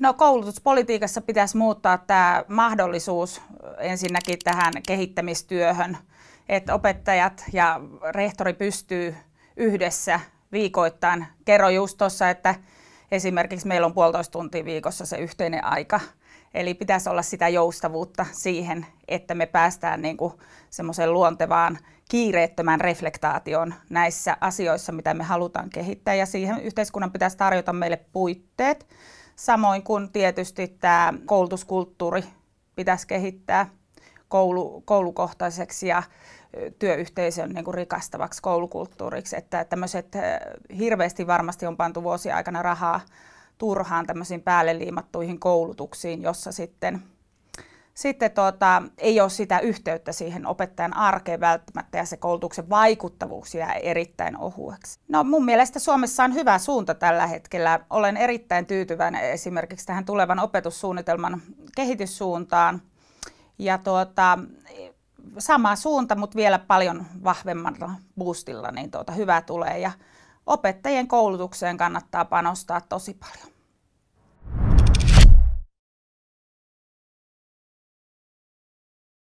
No koulutuspolitiikassa pitäisi muuttaa tämä mahdollisuus ensinnäkin tähän kehittämistyöhön, että opettajat ja rehtori pystyy yhdessä viikoittain. Kerro just tuossa, että esimerkiksi meillä on puolitoista tuntia viikossa se yhteinen aika. Eli pitäisi olla sitä joustavuutta siihen, että me päästään niin kuin semmoiseen luontevaan kiireettömään reflektaatioon näissä asioissa, mitä me halutaan kehittää. Ja siihen yhteiskunnan pitäisi tarjota meille puitteet Samoin kuin tietysti tämä koulutuskulttuuri pitäisi kehittää koulu, koulukohtaiseksi ja työyhteisön niin kuin rikastavaksi koulukulttuuriksi. Että tämmöiset hirveästi varmasti on pantu vuosi aikana rahaa turhaan tämmöisiin päälle liimattuihin koulutuksiin, jossa sitten sitten tuota, ei ole sitä yhteyttä siihen opettajan arkeen välttämättä ja se koulutuksen vaikuttavuus jää erittäin ohueksi. No mun mielestä Suomessa on hyvä suunta tällä hetkellä. Olen erittäin tyytyväinen esimerkiksi tähän tulevan opetussuunnitelman kehityssuuntaan. Ja tuota, sama suunta, mutta vielä paljon vahvemmalla boostilla, niin tuota, hyvä tulee. Ja opettajien koulutukseen kannattaa panostaa tosi paljon.